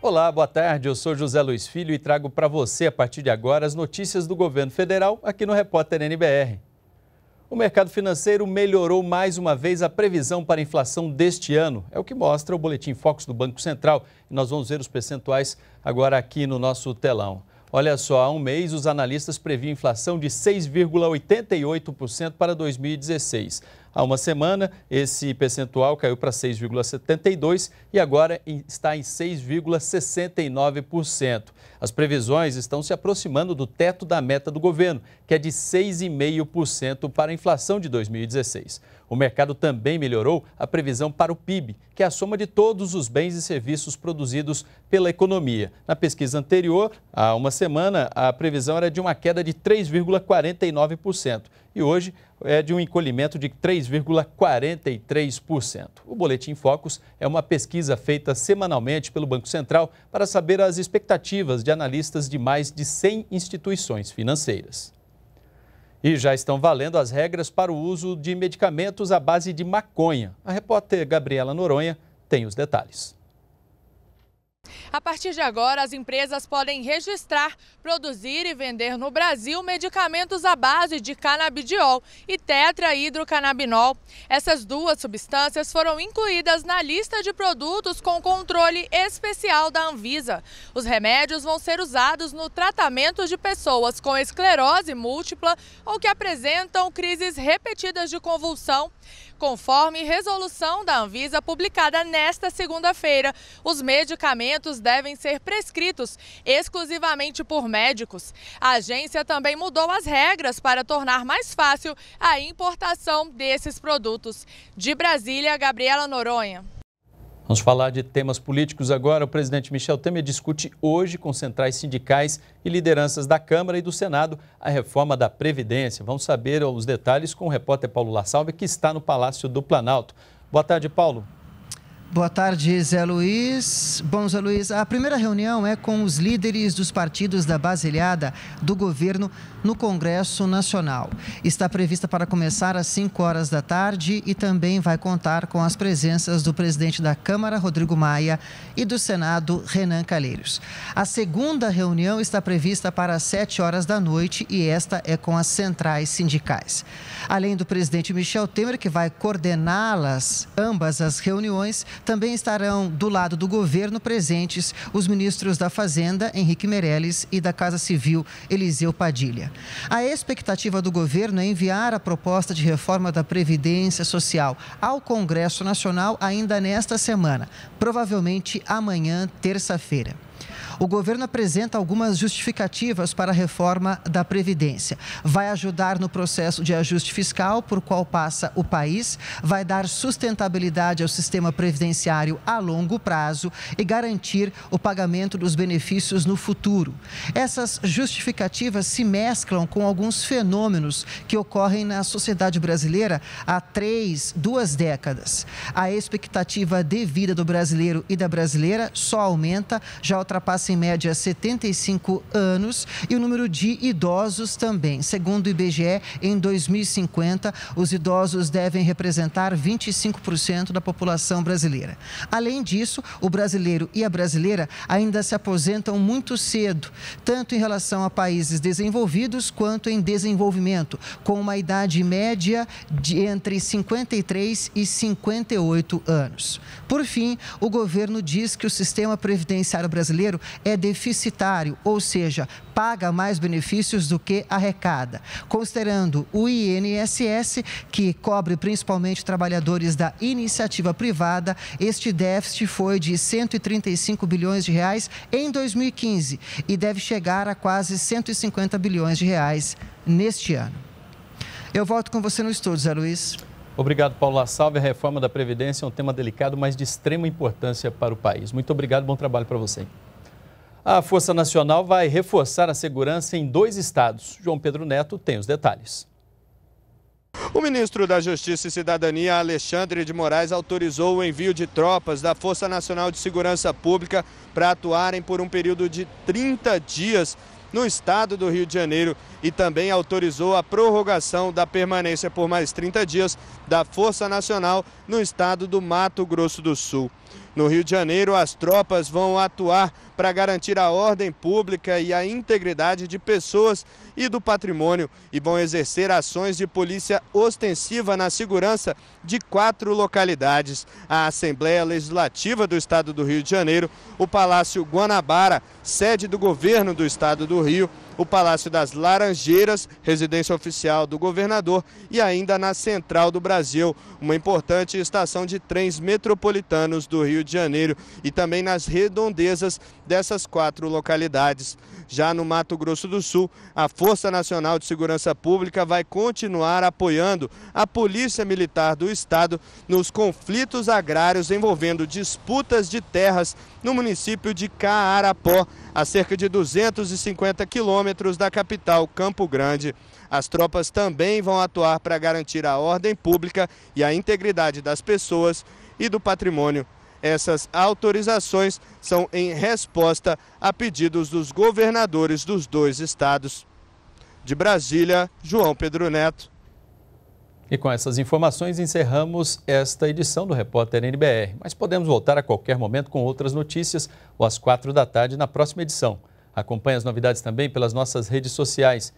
Olá, boa tarde. Eu sou José Luiz Filho e trago para você, a partir de agora, as notícias do governo federal aqui no Repórter NBR. O mercado financeiro melhorou mais uma vez a previsão para a inflação deste ano. É o que mostra o Boletim Focus do Banco Central. E nós vamos ver os percentuais agora aqui no nosso telão. Olha só, há um mês os analistas previam inflação de 6,88% para 2016. Há uma semana, esse percentual caiu para 6,72% e agora está em 6,69%. As previsões estão se aproximando do teto da meta do governo, que é de 6,5% para a inflação de 2016. O mercado também melhorou a previsão para o PIB, que é a soma de todos os bens e serviços produzidos pela economia. Na pesquisa anterior, há uma semana, a previsão era de uma queda de 3,49% e hoje é de um encolhimento de 3,43%. O Boletim Focus é uma pesquisa feita semanalmente pelo Banco Central para saber as expectativas de analistas de mais de 100 instituições financeiras. E já estão valendo as regras para o uso de medicamentos à base de maconha. A repórter Gabriela Noronha tem os detalhes. A partir de agora, as empresas podem registrar, produzir e vender no Brasil medicamentos à base de canabidiol e tetrahidrocanabinol. Essas duas substâncias foram incluídas na lista de produtos com controle especial da Anvisa. Os remédios vão ser usados no tratamento de pessoas com esclerose múltipla ou que apresentam crises repetidas de convulsão Conforme resolução da Anvisa publicada nesta segunda-feira, os medicamentos devem ser prescritos exclusivamente por médicos. A agência também mudou as regras para tornar mais fácil a importação desses produtos. De Brasília, Gabriela Noronha. Vamos falar de temas políticos agora. O presidente Michel Temer discute hoje com centrais sindicais e lideranças da Câmara e do Senado a reforma da Previdência. Vamos saber os detalhes com o repórter Paulo Lassalve, que está no Palácio do Planalto. Boa tarde, Paulo. Boa tarde, Zé Luiz. Bom, Zé Luiz, a primeira reunião é com os líderes dos partidos da aliada do governo no Congresso Nacional. Está prevista para começar às 5 horas da tarde e também vai contar com as presenças do presidente da Câmara, Rodrigo Maia, e do Senado, Renan Calheiros. A segunda reunião está prevista para as 7 horas da noite e esta é com as centrais sindicais. Além do presidente Michel Temer, que vai coordená-las, ambas as reuniões, também estarão do lado do governo presentes os ministros da Fazenda, Henrique Meirelles, e da Casa Civil, Eliseu Padilha. A expectativa do governo é enviar a proposta de reforma da Previdência Social ao Congresso Nacional ainda nesta semana, provavelmente amanhã, terça-feira. O governo apresenta algumas justificativas para a reforma da Previdência. Vai ajudar no processo de ajuste fiscal por qual passa o país, vai dar sustentabilidade ao sistema previdenciário a longo prazo e garantir o pagamento dos benefícios no futuro. Essas justificativas se mesclam com alguns fenômenos que ocorrem na sociedade brasileira há três, duas décadas. A expectativa de vida do brasileiro e da brasileira só aumenta, já ultrapassou ultrapassa em média 75 anos e o número de idosos também. Segundo o IBGE, em 2050, os idosos devem representar 25% da população brasileira. Além disso, o brasileiro e a brasileira ainda se aposentam muito cedo, tanto em relação a países desenvolvidos quanto em desenvolvimento, com uma idade média de entre 53 e 58 anos. Por fim, o governo diz que o sistema previdenciário brasileiro brasileiro é deficitário, ou seja, paga mais benefícios do que arrecada. Considerando o INSS, que cobre principalmente trabalhadores da iniciativa privada, este déficit foi de 135 bilhões de reais em 2015 e deve chegar a quase 150 bilhões de reais neste ano. Eu volto com você no estúdio, Zé Luiz. Obrigado, Paulo Salve. A reforma da Previdência é um tema delicado, mas de extrema importância para o país. Muito obrigado, bom trabalho para você. A Força Nacional vai reforçar a segurança em dois estados. João Pedro Neto tem os detalhes. O ministro da Justiça e Cidadania, Alexandre de Moraes, autorizou o envio de tropas da Força Nacional de Segurança Pública para atuarem por um período de 30 dias no estado do Rio de Janeiro e também autorizou a prorrogação da permanência por mais 30 dias da Força Nacional no estado do Mato Grosso do Sul. No Rio de Janeiro, as tropas vão atuar para garantir a ordem pública e a integridade de pessoas e do patrimônio e vão exercer ações de polícia ostensiva na segurança de quatro localidades: a Assembleia Legislativa do Estado do Rio de Janeiro, o Palácio Guanabara, sede do governo do Estado do Rio o Palácio das Laranjeiras, residência oficial do governador, e ainda na Central do Brasil, uma importante estação de trens metropolitanos do Rio de Janeiro, e também nas redondezas dessas quatro localidades. Já no Mato Grosso do Sul, a Força Nacional de Segurança Pública vai continuar apoiando a Polícia Militar do Estado nos conflitos agrários envolvendo disputas de terras no município de Caarapó, a cerca de 250 quilômetros quilômetros da capital, Campo Grande. As tropas também vão atuar para garantir a ordem pública e a integridade das pessoas e do patrimônio. Essas autorizações são em resposta a pedidos dos governadores dos dois estados. De Brasília, João Pedro Neto. E com essas informações encerramos esta edição do Repórter NBR. Mas podemos voltar a qualquer momento com outras notícias ou às quatro da tarde na próxima edição. Acompanhe as novidades também pelas nossas redes sociais.